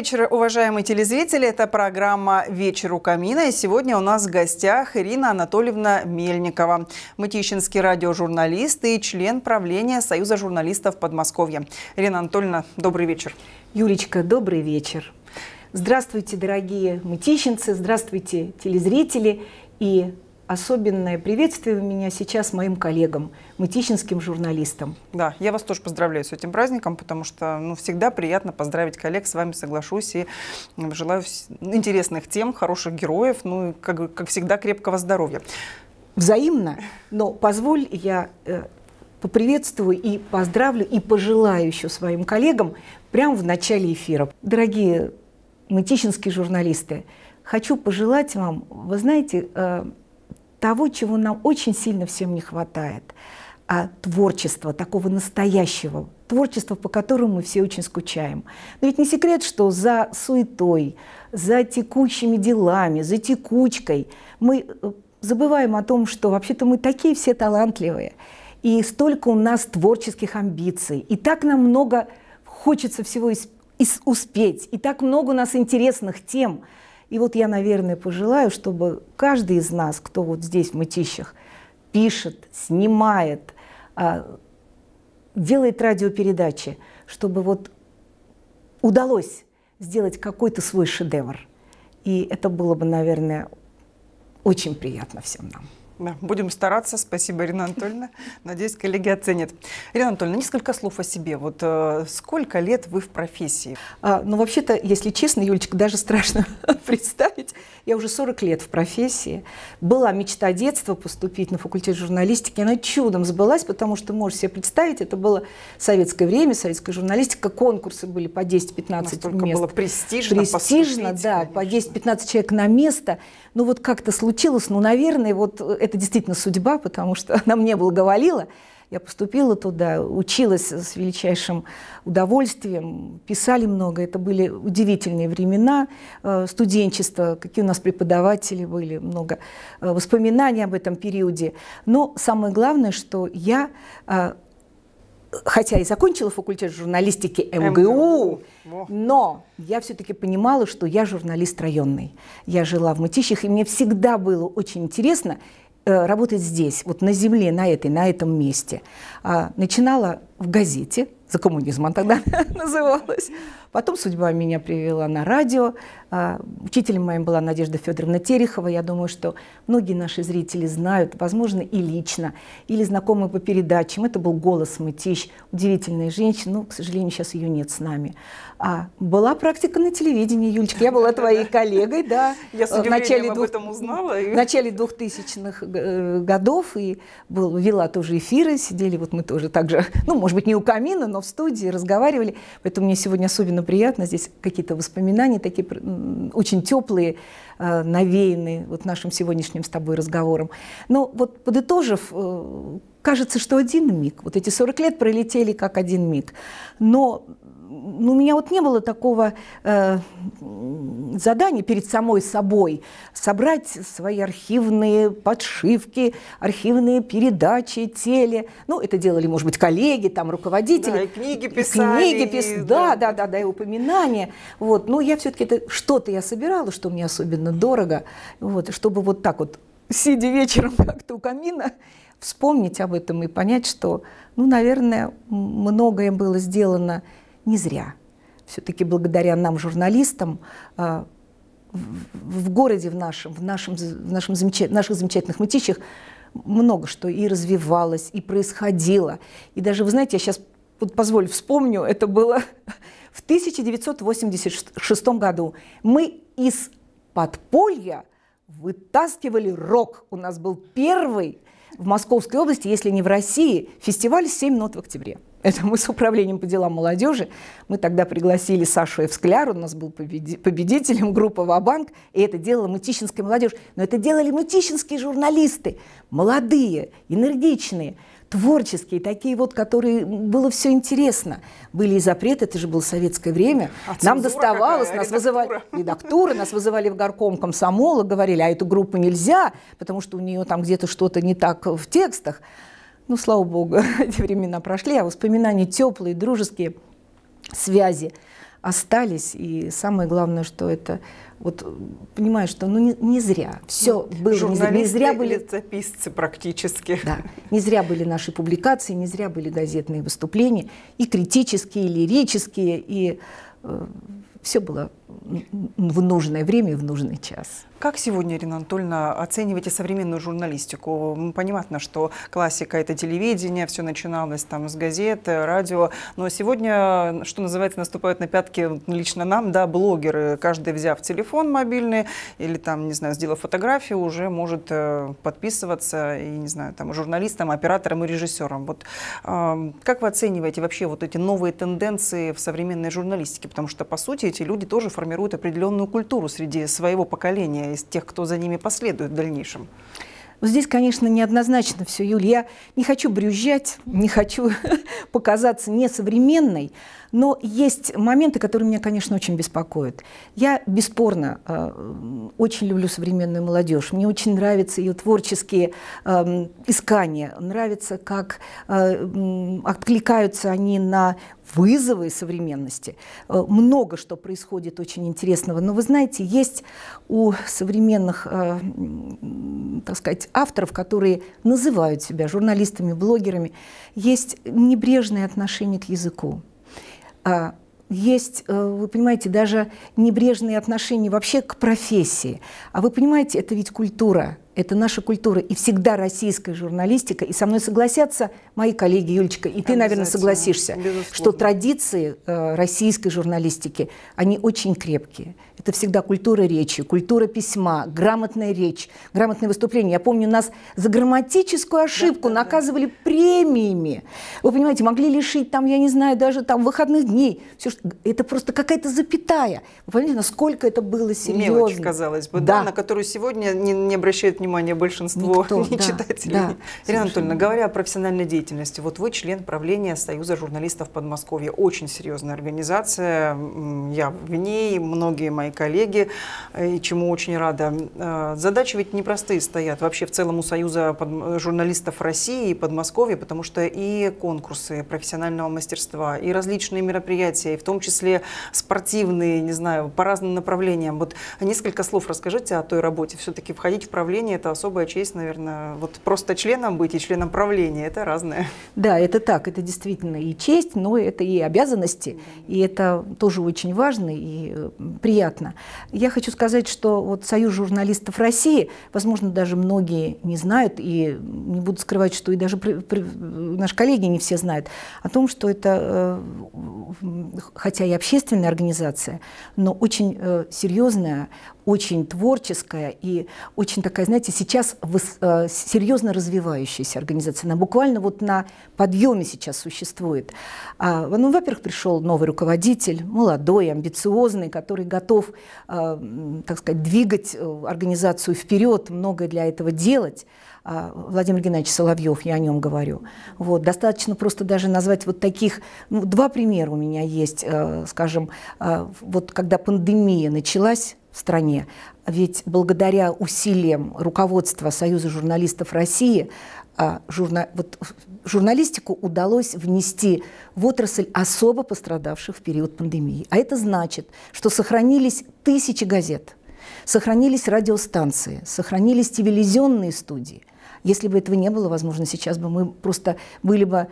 вечер, уважаемые телезрители. Это программа «Вечер у камина». И сегодня у нас в гостях Ирина Анатольевна Мельникова, мытищинский радиожурналист и член правления Союза журналистов Подмосковья. Ирина Анатольевна, добрый вечер. Юлечка, добрый вечер. Здравствуйте, дорогие мытищинцы, здравствуйте, телезрители. И особенное приветствие у меня сейчас моим коллегам, мытищинским журналистам. Да, я вас тоже поздравляю с этим праздником, потому что ну, всегда приятно поздравить коллег, с вами соглашусь и желаю интересных тем, хороших героев, ну и, как, как всегда, крепкого здоровья. Взаимно, но позволь я э, поприветствую и поздравлю и пожелаю еще своим коллегам прямо в начале эфира. Дорогие мытищинские журналисты, хочу пожелать вам, вы знаете, э, того, чего нам очень сильно всем не хватает, а творчества, такого настоящего творчества, по которому мы все очень скучаем. Но ведь не секрет, что за суетой, за текущими делами, за текучкой мы э, забываем о том, что вообще-то мы такие все талантливые, и столько у нас творческих амбиций, и так нам много хочется всего исп- успеть, и так много у нас интересных тем – и вот я, наверное, пожелаю, чтобы каждый из нас, кто вот здесь в Мытищах, пишет, снимает, а, делает радиопередачи, чтобы вот удалось сделать какой-то свой шедевр. И это было бы, наверное, очень приятно всем нам. Да, будем стараться. Спасибо, Ирина Анатольевна. Надеюсь, коллеги оценят. Ирина Анатольевна, несколько слов о себе. Вот э, сколько лет вы в профессии? А, ну, вообще-то, если честно, Юлечка, даже страшно представить. Я уже 40 лет в профессии. Была мечта детства поступить на факультет журналистики. Она чудом сбылась, потому что, можешь себе представить, это было советское время, советская журналистика. Конкурсы были по 10-15 мест. было престижно Престижно, да, конечно. по 10-15 человек на место. Ну, вот как-то случилось. Ну, наверное, вот это это действительно судьба, потому что она мне благоволила. Я поступила туда, училась с величайшим удовольствием, писали много. Это были удивительные времена э, студенчества, какие у нас преподаватели были, много э, воспоминаний об этом периоде. Но самое главное, что я э, хотя и закончила факультет журналистики МГУ, но я все-таки понимала, что я журналист районный. Я жила в Мытищах, и мне всегда было очень интересно Э, работать здесь, вот на земле, на этой, на этом месте. А, начинала в газете, за коммунизмом тогда называлась. Потом судьба меня привела на радио. А, учителем моим была Надежда Федоровна Терехова. Я думаю, что многие наши зрители знают, возможно, и лично, или знакомы по передачам. Это был голос Мытищ, удивительная женщина, но, ну, к сожалению, сейчас ее нет с нами. А была практика на телевидении, Юлечка, я была твоей коллегой, да. Я с э, удивлением об этом узнала. В начале 2000-х э, годов и вела тоже эфиры, сидели вот мы тоже так же, ну, может быть, не у камина, но в студии разговаривали. Поэтому мне сегодня особенно приятно. Здесь какие-то воспоминания такие очень теплые. Э, навеяны вот нашим сегодняшним с тобой разговором. Но вот подытожив, э, кажется, что один миг, вот эти 40 лет пролетели как один миг, но ну, у меня вот не было такого э, задания перед самой собой собрать свои архивные подшивки, архивные передачи, теле. Ну, это делали, может быть, коллеги, там, руководители. Да, и книги писали. Книги пис... и... Да, да, да, да, и упоминания. Вот. Но я все-таки это... что-то я собирала, что мне особенно довольно дорого. Вот, чтобы вот так вот, сидя вечером как-то у камина, вспомнить об этом и понять, что, ну, наверное, многое было сделано не зря. Все-таки благодаря нам, журналистам, а, в городе в нашем, в, нашем, в нашем замечательных, наших замечательных мытищах много что и развивалось, и происходило. И даже, вы знаете, я сейчас, вот позволь, вспомню, это было в 1986 году. Мы из подполья вытаскивали рок. У нас был первый в Московской области, если не в России, фестиваль «Семь нот в октябре». Это мы с управлением по делам молодежи. Мы тогда пригласили Сашу Эвскляр, у нас был победителем группы «Вабанк», и это делала мытищинская молодежь. Но это делали мытищинские журналисты, молодые, энергичные – творческие, такие вот, которые было все интересно. Были и запреты, это же было советское время. А Нам доставалось, какая? нас вызывали редактуры, нас вызывали в горком комсомола, говорили, а эту группу нельзя, потому что у нее там где-то что-то не так в текстах. Ну, слава богу, эти времена прошли, а воспоминания теплые, дружеские связи – остались. И самое главное, что это вот понимаешь, что ну не, не зря все ну, было не зря, не зря были летописцы практически. Да, не зря были наши публикации, не зря были газетные выступления и критические, и лирические, и э, все было в нужное время и в нужный час. Как сегодня, Ирина Анатольевна, оцениваете современную журналистику? Понятно, что классика – это телевидение, все начиналось там с газет, э, радио, но сегодня, что называется, наступают на пятки лично нам, да, блогеры. Каждый, взяв телефон мобильный или там, не знаю, сделав фотографию, уже может э, подписываться, и, не знаю, там, журналистам, оператором и режиссером. Вот как вы оцениваете вообще вот эти новые тенденции в современной журналистике? Потому что, по сути, эти люди тоже формируют определенную культуру среди своего поколения из тех, кто за ними последует в дальнейшем. Ну, здесь, конечно, неоднозначно все, Юлия. Я не хочу брюзжать, не хочу показаться несовременной, но есть моменты, которые меня, конечно, очень беспокоят. Я бесспорно э, очень люблю современную молодежь. Мне очень нравятся ее творческие э, искания, нравится, как э, откликаются они на вызовы современности. Э, много что происходит очень интересного. Но вы знаете, есть у современных, э, так сказать, авторов, которые называют себя журналистами, блогерами, есть небрежное отношение к языку. А, есть, э, вы понимаете, даже небрежные отношения вообще к профессии. А вы понимаете, это ведь культура, это наша культура и всегда российская журналистика. И со мной согласятся мои коллеги, Юлечка, и ты, наверное, согласишься, Безусловно. что традиции э, российской журналистики, они очень крепкие. Это всегда культура речи, культура письма, грамотная речь, грамотное выступление. Я помню, нас за грамматическую ошибку да, наказывали да. премиями. Вы понимаете, могли лишить там, я не знаю, даже там выходных дней. Все, что... Это просто какая-то запятая. Вы понимаете, насколько это было серьезно. Мелочь, казалось бы, да, да на которую сегодня не, не обращает внимания большинство Никто, не да, читателей. Да, Ирина Анатольевна, говоря о профессиональной деятельности, деятельности. Вот вы член правления Союза журналистов Подмосковья. Очень серьезная организация. Я в ней, многие мои коллеги, э, и чему очень рада. Э, задачи ведь непростые стоят вообще в целом у Союза э, журналистов России и Подмосковья, потому что и конкурсы профессионального мастерства, и различные мероприятия, и в том числе спортивные, не знаю, по разным направлениям. Вот несколько слов расскажите о той работе. Все-таки входить в правление – это особая честь, наверное. Вот просто членом быть и членом правления – это разное главное. Да, это так, это действительно и честь, но это и обязанности, и это тоже очень важно и приятно. Я хочу сказать, что вот Союз журналистов России, возможно, даже многие не знают, и не буду скрывать, что и даже при, при, наши коллеги не все знают, о том, что это, э, хотя и общественная организация, но очень э, серьезная, очень творческая и очень такая, знаете, сейчас э, серьезно развивающаяся организация. Она буквально вот на подъеме сейчас существует. А, ну, во-первых, пришел новый руководитель, молодой, амбициозный, который готов, э, так сказать, двигать э, организацию вперед, многое для этого делать. А, Владимир Геннадьевич Соловьев, я о нем говорю. Вот, достаточно просто даже назвать вот таких, ну, два примера у меня есть, скажем, вот когда пандемия началась, в стране. Ведь благодаря усилиям руководства Союза журналистов России а, журна... вот, журналистику удалось внести в отрасль особо пострадавших в период пандемии. А это значит, что сохранились тысячи газет, сохранились радиостанции, сохранились телевизионные студии. Если бы этого не было, возможно, сейчас бы мы просто были бы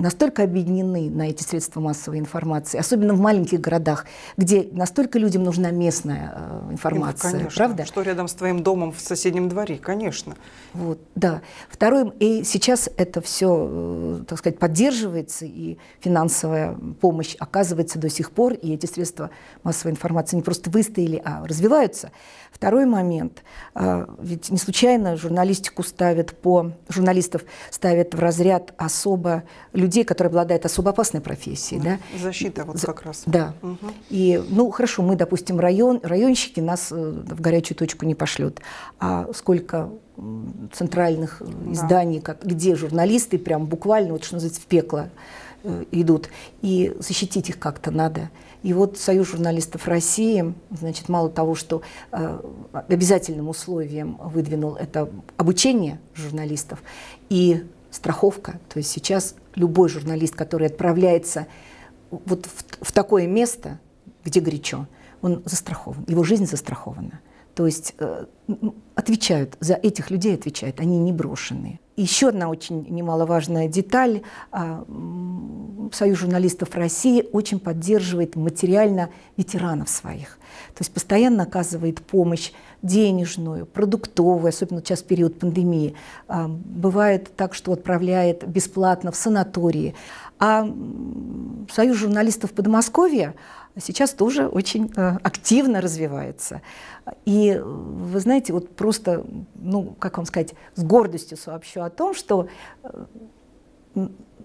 настолько объединены на эти средства массовой информации, особенно в маленьких городах, где настолько людям нужна местная э, информация, ну, конечно, правда? Что рядом с твоим домом в соседнем дворе, конечно. Вот, да. Второе, и сейчас это все, э, так сказать, поддерживается, и финансовая помощь оказывается до сих пор, и эти средства массовой информации не просто выстояли, а развиваются. Второй момент, а, ведь не случайно журналистику ставят по, журналистов ставят в разряд особо людей, людей, которые обладают особо опасной профессией. Да, да? Защита вот За, как раз. Да. Угу. И, ну, хорошо, мы, допустим, район, районщики нас э, в горячую точку не пошлют. А сколько центральных э, да. изданий, как, где журналисты прям буквально, вот что называется, в пекло э, идут. И защитить их как-то надо. И вот Союз журналистов России, значит, мало того, что э, обязательным условием выдвинул это обучение журналистов и страховка. То есть сейчас любой журналист, который отправляется вот в, в такое место, где горячо, он застрахован, его жизнь застрахована. То есть э, отвечают, за этих людей отвечают, они не брошенные. Еще одна очень немаловажная деталь. А, Союз журналистов России очень поддерживает материально ветеранов своих. То есть постоянно оказывает помощь денежную, продуктовую, особенно сейчас в период пандемии. А, бывает так, что отправляет бесплатно в санатории. А Союз журналистов Подмосковья сейчас тоже очень э, активно развивается. И вы знаете, вот просто, ну, как вам сказать, с гордостью сообщу о том, что э,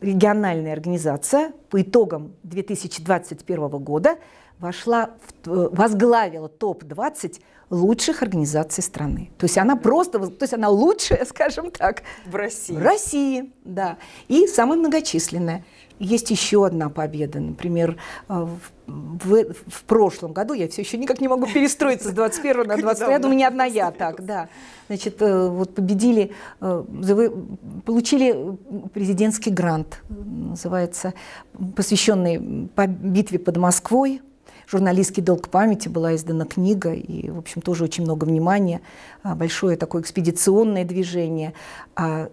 региональная организация по итогам 2021 года вошла, в, э, возглавила топ-20 лучших организаций страны. То есть она просто, то есть она лучшая, скажем так. В России. В России, да. И самая многочисленная. Есть еще одна победа, например, э, в, в, в прошлом году, я все еще никак не могу перестроиться с 21 на Я думаю, не одна я так, да. Значит, э, вот победили, э, получили президентский грант, называется, посвященный битве под Москвой, журналистский долг памяти была издана книга, и, в общем, тоже очень много внимания, а, большое такое экспедиционное движение. А,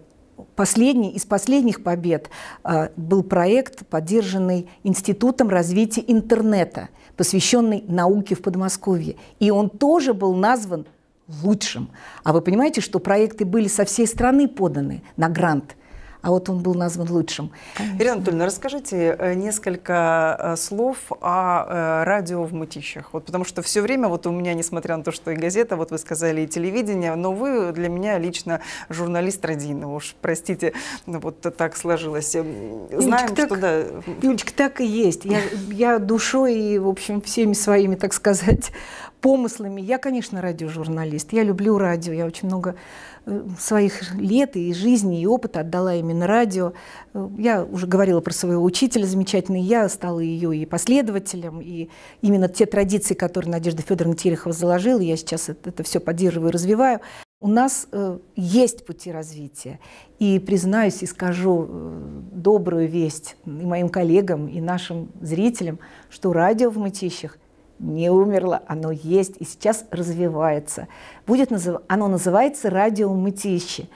последний из последних побед а, был проект, поддержанный Институтом развития интернета, посвященный науке в Подмосковье. И он тоже был назван лучшим. А вы понимаете, что проекты были со всей страны поданы на грант – а вот он был назван лучшим. Конечно. Ирина Анатольевна, расскажите э, несколько э, слов о э, радио в Мытищах. Вот потому что все время, вот у меня, несмотря на то, что и газета, вот вы сказали, и телевидение, но вы для меня лично журналист родины, уж простите, вот так сложилось. Эм, знаем, Юлечка, что так, да. Юлечка, так и есть. Я, я душой и, в общем, всеми своими, так сказать, помыслами. Я, конечно, радиожурналист. Я люблю радио. Я очень много э, своих лет и жизни, и опыта отдала именно радио. Э, я уже говорила про своего учителя замечательный. Я стала ее и последователем. И именно те традиции, которые Надежда Федоровна Терехова заложила, я сейчас это, это все поддерживаю и развиваю. У нас э, есть пути развития. И признаюсь и скажу э, добрую весть и моим коллегам, и нашим зрителям, что радио в Мытищах не умерло, оно есть и сейчас развивается. Будет назыв... Оно называется «Радио Мытищи».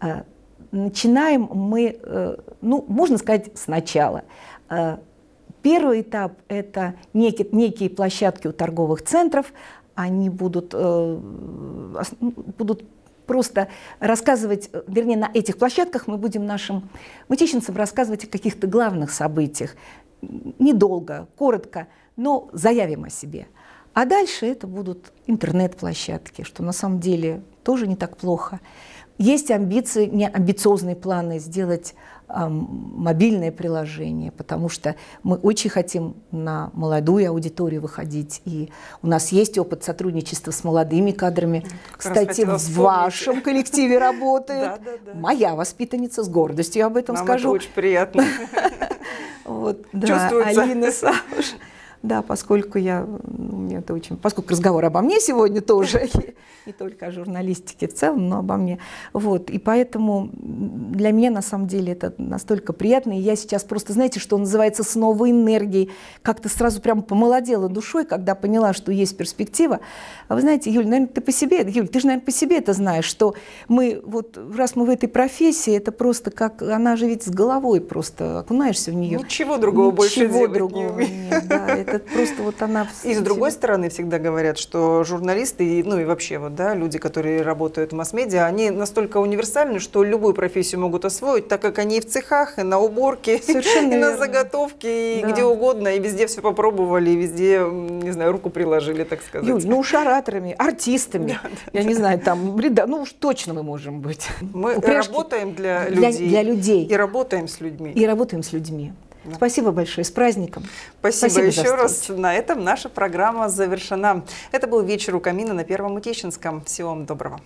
А, начинаем мы, э, ну, можно сказать, сначала. А, первый этап – это некие, некие площадки у торговых центров. Они будут, э, ну, будут просто рассказывать, э, вернее, на этих площадках мы будем нашим мытищинцам рассказывать о каких-то главных событиях. Недолго, коротко – но заявим о себе. А дальше это будут интернет-площадки, что на самом деле тоже не так плохо. Есть амбиции, не амбициозные планы сделать э, мобильное приложение, потому что мы очень хотим на молодую аудиторию выходить, и у нас есть опыт сотрудничества с молодыми кадрами. Как Кстати, в вашем коллективе работает моя воспитанница, с гордостью об этом скажу. очень приятно. Вот, да, Чувствуется. Алина Сауш. Да, поскольку я, ну, у сегодня это очень... Поскольку разговор обо мне сегодня тоже, не только о журналистике в целом, но обо мне. Вот, и поэтому для меня, на самом деле, это настолько приятно. И я сейчас просто, знаете, что называется, с новой энергией. Как-то сразу прям помолодела душой, когда поняла, что есть перспектива. А вы знаете, Юль, наверное, ты по себе... Юль, ты же, наверное, по себе это знаешь, что мы... Вот раз мы в этой профессии, это просто как... Она же ведь с головой просто окунаешься в нее. Ничего другого Ничего больше делать другого не умею. да, это просто вот она... И с другой стороны, стороны, всегда говорят, что журналисты, ну и вообще вот, да, люди, которые работают в масс-медиа, они настолько универсальны, что любую профессию могут освоить, так как они и в цехах, и на уборке, Совершенно и верно. на заготовке, и да. где угодно, и везде все попробовали, и везде, не знаю, руку приложили, так сказать. Юль, ну уж ораторами, артистами, я не знаю, там, бреда, ну уж точно мы можем быть. Мы работаем для людей. для людей. И работаем с людьми. И работаем с людьми. Да. Спасибо большое. С праздником. Спасибо, Спасибо еще раз. На этом наша программа завершена. Это был «Вечер у камина» на Первом Утеченском. Всего вам доброго.